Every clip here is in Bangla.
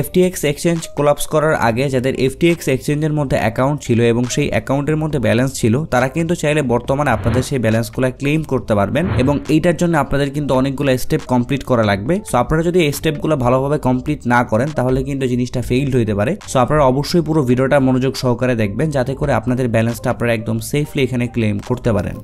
এফটিএক্স এক্সচেঞ্জ কোলাপস করার আগে যাদের এফটিএক্স এক্সচেঞ্জের মধ্যে অ্যাকাউন্ট ছিল এবং সেই অ্যাকাউন্টের মধ্যে ব্যালেন্স ছিল তারা কিন্তু চাইলে বর্তমানে আপনাদের সেই ব্যালেন্সগুলো ক্লেম করতে পারবেন এবং এইটার জন্য আপনাদের কিন্তু অনেকগুলো স্টেপ কমপ্লিট করা লাগবে সো আপনারা যদি এই স্টেপগুলো ভালোভাবে কমপ্লিট না করেন তাহলে কিন্তু জিনিসটা ফেইল হইতে পারে সো আপনারা অবশ্যই পুরো ভিডিওটা মনোযোগ সহকারে দেখবেন যাতে করে আপনাদের ব্যালেন্সটা আপনারা একদম সেফলি এখানে ক্লেম করতে পারেন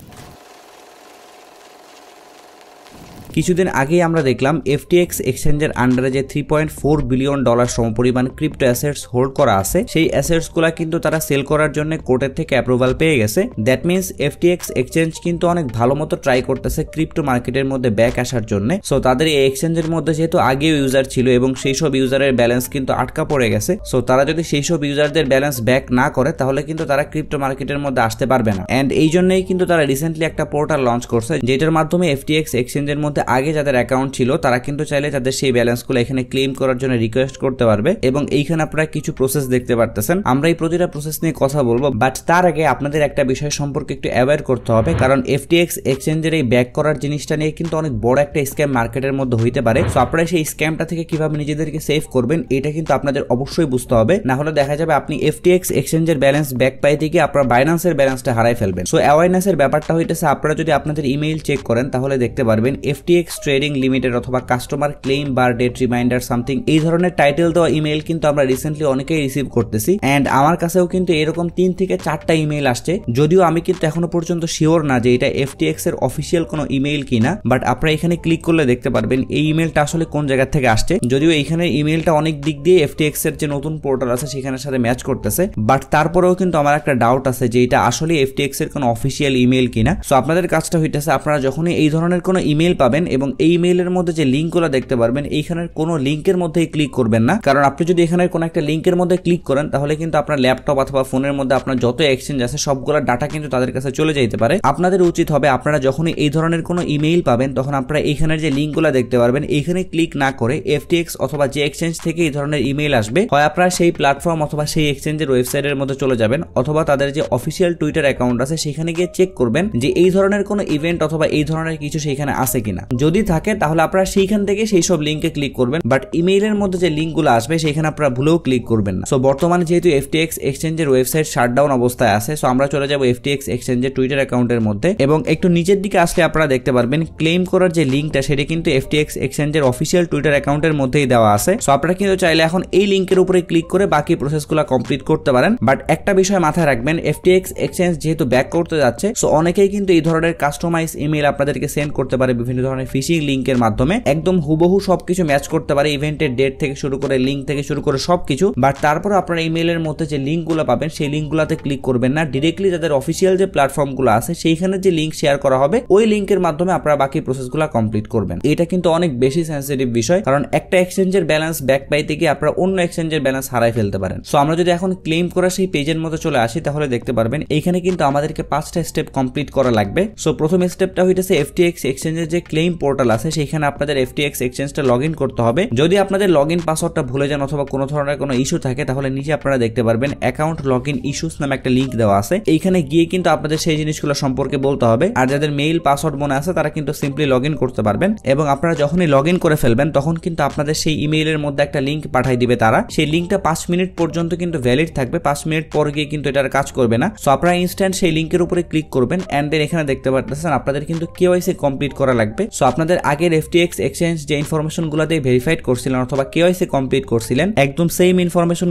কিছুদিন আগেই আমরা দেখলাম এফটিএক্স এক্সচেঞ্জের আন্ডারে যে three point four billion dollar সমপরিমাণ ক্রিপ্টো অ্যাসেটস হোল্ড করা আছে সেই অ্যাসেটসগুলো কিন্তু তারা সেল করার জন্য কোর্টের থেকে অ্যাপ্রুভাল পেয়ে গেছে দ্যাট মিনস এফটিএক্স এক্সচেঞ্জ কিন্তু অনেক ভালো মতো ট্রাই করতেছে ক্রিপ্টো মার্কেটের মধ্যে ব্যাক আসার জন্য সো তাদের এই এক্সচেঞ্জের মধ্যে যেহেতু আগেও ইউজার ছিল এবং সেই সব ইউজারের ব্যালেন্স কিন্তু আটকা পড়ে গেছে সো তারা যদি সেই সব ইউজারদের ব্যালেন্স ব্যাক না করে তাহলে কিন্তু তারা ক্রিপ্টো মার্কেটের মধ্যে আসতে পারবে না অ্যান্ড এই জন্যই কিন্তু তারা রিসেন্টলি একটা পোর্টাল লঞ্চ করছে যেটার মাধ্যমে এফটিএক্স এক্সচেঞ্জের মধ্যে আগে যাদের অ্যাকাউন্ট ছিল তারা কিন্তু চাইলে তাদের সেই ব্যালেন্সগুলো এখানে ক্লেম করার জন্য রিকোয়েস্ট করতে পারবে এবং এইখানে আপনারা কিছু প্রসেস দেখতে পারতেছেন আমরা এই প্রতিটা প্রসেস নিয়ে কথা বলবো বাট তার আগে আপনাদের একটা বিষয় সম্পর্কে একটু অ্যাওয়ার করতে হবে কারণ এফটিএক্স এক্সচেঞ্জের এই ব্যাক করার জিনিসটা নিয়ে কিন্তু অনেক বড় একটা স্ক্যাম মার্কেটের মধ্যে হইতে পারে সো আপনারা সেই স্ক্যামটা থেকে কিভাবে নিজেদেরকে সেভ করবেন এটা কিন্তু আপনাদের অবশ্যই বুঝতে হবে না হলে দেখা যাবে আপনি এফটিএক্স এক্সচেঞ্জের ব্যালেন্স ব্যাক পাইতে গিয়ে আপনার বাইন্যান্সের ব্যালেন্সটা হারাই ফেলবেন সো অ্যাওয়ারনেসের ব্যাপারটা হইতেছে আপনারা যদি আপনাদের ইমেইল চেক করেন তাহলে দেখতে পারবেন এফটি এক্স ট্রেডিং লিমিটেড অথবা customer claim bar date reminder something এই ধরনের টাইটেল দেওয়া ইমেল কিন্তু আমরা রিসেন্টলি অনেকেই রিসিভ করতেছি অ্যান্ড আমার কাছেও কিন্তু এরকম তিন থেকে চারটা ইমেইল আসছে যদিও আমি কিন্তু এখনো পর্যন্ত শিওর না যে এটা এফটিএক্স এর অফিসিয়াল কোনো ইমেইল কিনা বাট আপনারা এখানে ক্লিক করলে দেখতে পারবেন এই ইমেলটা আসলে কোন জায়গা থেকে আসছে যদিও এখানে ইমেলটা অনেক দিক দিয়ে এফটিএক্স এর যে নতুন পোর্টাল আছে সেখানের সাথে ম্যাচ করতেছে বাট তারপরেও কিন্তু আমার একটা ডাউট আছে যে এটা আসলে এফটিএক্স এর কোনো অফিসিয়াল ইমেইল কিনা সো আপনাদের কাজটা হইতেছে আপনারা যখনই এই ধরনের কোনো ইমেল পাবেন পাবেন এবং এই মেইলের মধ্যে যে লিঙ্কগুলো দেখতে পারবেন এইখানের কোনো লিঙ্কের মধ্যেই ক্লিক করবেন না কারণ আপনি যদি এখানে কোনো একটা লিঙ্কের মধ্যে ক্লিক করেন তাহলে কিন্তু আপনার ল্যাপটপ অথবা ফোনের মধ্যে আপনার যত এক্সচেঞ্জ আছে সবগুলো ডাটা কিন্তু তাদের কাছে চলে যাইতে পারে আপনাদের উচিত হবে আপনারা যখনই এই ধরনের কোনো ইমেইল পাবেন তখন আপনারা এইখানের যে লিঙ্কগুলো দেখতে পারবেন এইখানে ক্লিক না করে এফটিএক্স অথবা যে এক্সচেঞ্জ থেকে এই ধরনের ইমেইল আসবে হয় আপনারা সেই প্ল্যাটফর্ম অথবা সেই এক্সচেঞ্জের ওয়েবসাইটের মধ্যে চলে যাবেন অথবা তাদের যে অফিসিয়াল টুইটার অ্যাকাউন্ট আছে সেখানে গিয়ে চেক করবেন যে এই ধরনের কোনো ইভেন্ট অথবা এই ধরনের কিছু সেখানে আছে কিনা যদি থাকে তাহলে আপনারা সেইখান থেকে সেই সব লিঙ্কে ক্লিক করবেন বাট ইমেইলের মধ্যে যে লিঙ্কগুলো আসবে সেখানে আপনারা ভুলেও ক্লিক করবেন না সো বর্তমানে যেহেতু এফটিএক্স এক্সচেঞ্জের ওয়েবসাইট শাটডাউন অবস্থায় আছে সো আমরা চলে যাবো এফটিএক্স এক্সচেঞ্জের টুইটার অ্যাকাউন্টের মধ্যে এবং একটু নিচের দিকে আসলে আপনারা দেখতে পারবেন ক্লেম করার যে লিঙ্কটা সেটা কিন্তু এফটিএক্স এক্সচেঞ্জের অফিসিয়াল টুইটার অ্যাকাউন্টের মধ্যেই দেওয়া আছে সো আপনারা কিন্তু চাইলে এখন এই লিঙ্কের উপরে ক্লিক করে বাকি প্রসেসগুলো কমপ্লিট করতে পারেন বাট একটা বিষয় মাথায় রাখবেন এফটিএক্স এক্সচেঞ্জ যেহেতু ব্যাক করতে যাচ্ছে সো অনেকেই কিন্তু এই ধরনের কাস্টমাইজ ইমেল আপনাদেরকে সেন্ড করতে পারে বিভিন্ন ধরনের ধরনের ফিশিং লিঙ্কের মাধ্যমে একদম হুবহু সবকিছু ম্যাচ করতে পারে ইভেন্টের ডেট থেকে শুরু করে লিঙ্ক থেকে শুরু করে সবকিছু বাট তারপর আপনার ইমেলের মধ্যে যে লিঙ্কগুলো পাবেন সেই লিঙ্কগুলোতে ক্লিক করবেন না ডিরেক্টলি যাদের অফিসিয়াল যে প্ল্যাটফর্মগুলো আছে সেইখানে যে লিঙ্ক শেয়ার করা হবে ওই লিঙ্কের মাধ্যমে আপনারা বাকি প্রসেসগুলো কমপ্লিট করবেন এটা কিন্তু অনেক বেশি সেন্সিটিভ বিষয় কারণ একটা এক্সচেঞ্জের ব্যালেন্স ব্যাক পাইতে গিয়ে আপনারা অন্য এক্সচেঞ্জের ব্যালেন্স হারাই ফেলতে পারেন সো আমরা যদি এখন ক্লেম করা সেই পেজের মধ্যে চলে আসি তাহলে দেখতে পারবেন এইখানে কিন্তু আমাদেরকে পাঁচটা স্টেপ কমপ্লিট করা লাগবে সো প্রথম স্টেপটা হইতেছে এফটিএক্স এক্সচেঞ্জের যে ক্লেম মেইন পোর্টাল আছে সেখানে আপনাদের এফটিএক্স এক্সচেঞ্জটা লগ করতে হবে যদি আপনাদের লগ ইন পাসওয়ার্ডটা ভুলে যান অথবা কোনো ধরনের কোনো ইস্যু থাকে তাহলে নিচে আপনারা দেখতে পারবেন অ্যাকাউন্ট লগ ইন ইস্যুস নামে একটা লিঙ্ক দেওয়া আছে এইখানে গিয়ে কিন্তু আপনাদের সেই জিনিসগুলো সম্পর্কে বলতে হবে আর যাদের মেইল পাসওয়ার্ড মনে আছে তারা কিন্তু সিম্পলি লগ করতে পারবেন এবং আপনারা যখনই লগ করে ফেলবেন তখন কিন্তু আপনাদের সেই ইমেইলের মধ্যে একটা লিঙ্ক পাঠাই দিবে তারা সেই লিঙ্কটা পাঁচ মিনিট পর্যন্ত কিন্তু ভ্যালিড থাকবে পাঁচ মিনিট পর গিয়ে কিন্তু এটার কাজ করবে না সো আপনারা ইনস্ট্যান্ট সেই লিঙ্কের উপরে ক্লিক করবেন অ্যান্ড দেন এখানে দেখতে পারতেছেন আপনাদের কিন্তু কেওয়াইসি কমপ্লিট করা লাগবে সো আপনাদের আগের এফটিএক্স এক্সচেঞ্জ যে ইনফরমেশনগুলো দিয়ে ভেরিফাইড করছিলেন অথবা কেওয়াইসি কমপ্লিট করছিলেন একদম সেম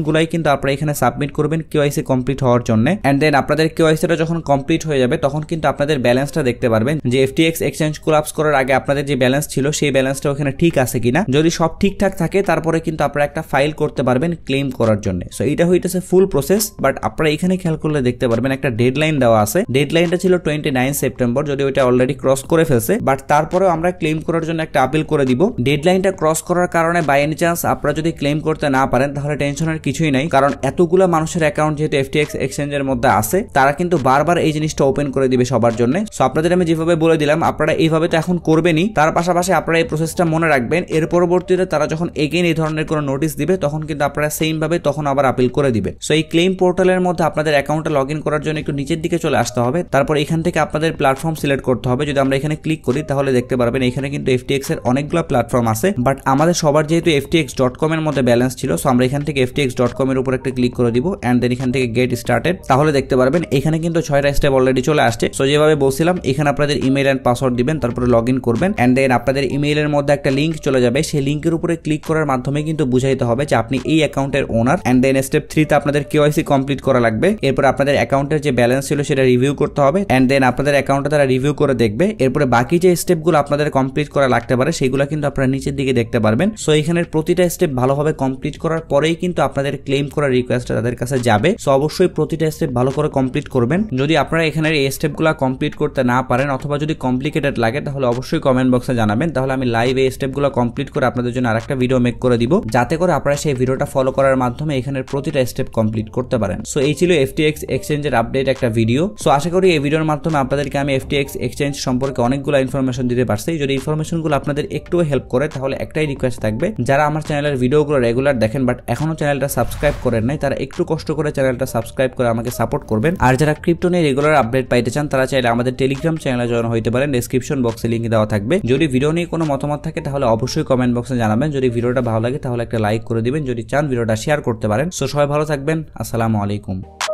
গুলাই কিন্তু আপনারা এখানে সাবমিট করবেন কেওয়াইসি কমপ্লিট হওয়ার জন্য অ্যান্ড দেন আপনাদের কেওয়াইসিটা যখন কমপ্লিট হয়ে যাবে তখন কিন্তু আপনাদের ব্যালেন্সটা দেখতে পারবেন যে এফটিএক্স এক্সচেঞ্জ কোলাপস করার আগে আপনাদের যে ব্যালেন্স ছিল সেই ব্যালেন্সটা ওখানে ঠিক আছে কিনা যদি সব ঠিকঠাক থাকে তারপরে কিন্তু আপনারা একটা ফাইল করতে পারবেন ক্লেম করার জন্য সো এটা হইতেছে ফুল প্রসেস বাট আপনারা এখানে খেয়াল করলে দেখতে পারবেন একটা ডেডলাইন দেওয়া আছে ডেডলাইনটা ছিল টোয়েন্টি নাইন সেপ্টেম্বর যদি ওইটা অলরেডি ক্রস করে ফেলছে বাট তারপরেও আমরা ক্লেম করার জন্য একটা আপিল করে দিব ডেডলাইনটা ক্রস করার কারণে বাই এনি চান্স আপনারা যদি ক্লেম করতে না পারেন তাহলে টেনশনের কিছুই নাই কারণ এতগুলো মানুষের অ্যাকাউন্ট যেহেতু এফটিএক্স এক্সচেঞ্জের মধ্যে আছে তারা কিন্তু বারবার এই জিনিসটা ওপেন করে দিবে সবার জন্য সো আপনাদের আমি যেভাবে বলে দিলাম আপনারা এইভাবে তো এখন করবেনই তার পাশাপাশি আপনারা এই প্রসেসটা মনে রাখবেন এর পরবর্তীতে তারা যখন এগেইন এই ধরনের কোনো নোটিশ দিবে তখন কিন্তু আপনারা ভাবে তখন আবার আপিল করে দিবে সো এই ক্লেম পোর্টালের মধ্যে আপনাদের অ্যাকাউন্টে লগ ইন করার জন্য একটু নিচের দিকে চলে আসতে হবে তারপর এখান থেকে আপনাদের প্ল্যাটফর্ম সিলেক্ট করতে হবে যদি আমরা এখানে ক্লিক করি তাহলে দেখতে পাবো পারবেন এখানে কিন্তু এফটিএক্স এর অনেকগুলো প্ল্যাটফর্ম আছে বাট আমাদের সবার যেহেতু এফটিএক্স ডট কম এর মধ্যে ব্যালেন্স ছিল সো আমরা এখান থেকে এফটিএক্স ডট কম এর উপর একটা ক্লিক করে দিব অ্যান্ড দেন এখান থেকে গেট স্টার্টেড তাহলে দেখতে পারবেন এখানে কিন্তু ছয়টা স্টেপ অলরেডি চলে আসছে সো যেভাবে বলছিলাম এখানে আপনাদের ইমেল অ্যান্ড পাসওয়ার্ড দিবেন তারপরে লগ ইন করবেন অ্যান্ড দেন আপনাদের ইমেইলের মধ্যে একটা লিঙ্ক চলে যাবে সেই লিঙ্কের উপরে ক্লিক করার মাধ্যমে কিন্তু বুঝাইতে হবে যে আপনি এই অ্যাকাউন্টের ওনার অ্যান্ড দেন স্টেপ থ্রিতে আপনাদের কেওয়াইসি কমপ্লিট করা লাগবে এরপর আপনাদের অ্যাকাউন্টের যে ব্যালেন্স ছিল সেটা রিভিউ করতে হবে অ্যান্ড দেন আপনাদের অ্যাকাউন্টে তারা রিভিউ করে দেখবে এরপরে বাকি যে স্টেপগুলো আপনার আপনাদের কমপ্লিট করা লাগতে পারে সেগুলো কিন্তু আপনারা নিচের দিকে দেখতে পারবেন সো এখানের প্রতিটা স্টেপ ভালোভাবে কমপ্লিট করার পরেই কিন্তু আপনাদের ক্লেম করার রিকোয়েস্টটা তাদের কাছে যাবে সো অবশ্যই প্রতিটা স্টেপ ভালো করে কমপ্লিট করবেন যদি আপনারা এখানে এই স্টেপগুলো কমপ্লিট করতে না পারেন অথবা যদি কমপ্লিকেটেড লাগে তাহলে অবশ্যই কমেন্ট বক্সে জানাবেন তাহলে আমি লাইভ এই স্টেপগুলো কমপ্লিট করে আপনাদের জন্য আরেকটা ভিডিও মেক করে দিব যাতে করে আপনারা সেই ভিডিওটা ফলো করার মাধ্যমে এখানের প্রতিটা স্টেপ কমপ্লিট করতে পারেন সো এই ছিল এফটিএক্স এক্সচেঞ্জের আপডেট একটা ভিডিও সো আশা করি এই ভিডিওর মাধ্যমে আপনাদেরকে আমি এফটিএক্স এক্সচেঞ্জ সম্পর্কে অনেকগুলো ইনফরমেশন দিতে পারি পারছে যদি ইনফরমেশনগুলো আপনাদের একটু হেল্প করে তাহলে একটাই রিকোয়েস্ট থাকবে যারা আমার চ্যানেলের ভিডিওগুলো রেগুলার দেখেন বাট এখনো চ্যানেলটা সাবস্ক্রাইব করেন নাই তারা একটু কষ্ট করে চ্যানেলটা সাবস্ক্রাইব করে আমাকে সাপোর্ট করবেন আর যারা ক্রিপ্টো নিয়ে রেগুলার আপডেট পাইতে চান তারা চাইলে আমাদের টেলিগ্রাম চ্যানেলে জয়েন হইতে পারেন ডিসক্রিপশন বক্সে লিঙ্ক দেওয়া থাকবে যদি ভিডিও নিয়ে কোনো মতামত থাকে তাহলে অবশ্যই কমেন্ট বক্সে জানাবেন যদি ভিডিওটা ভালো লাগে তাহলে একটা লাইক করে দিবেন যদি চান ভিডিওটা শেয়ার করতে পারেন সো সবাই ভালো থাকবেন আসসালামু আলাইকুম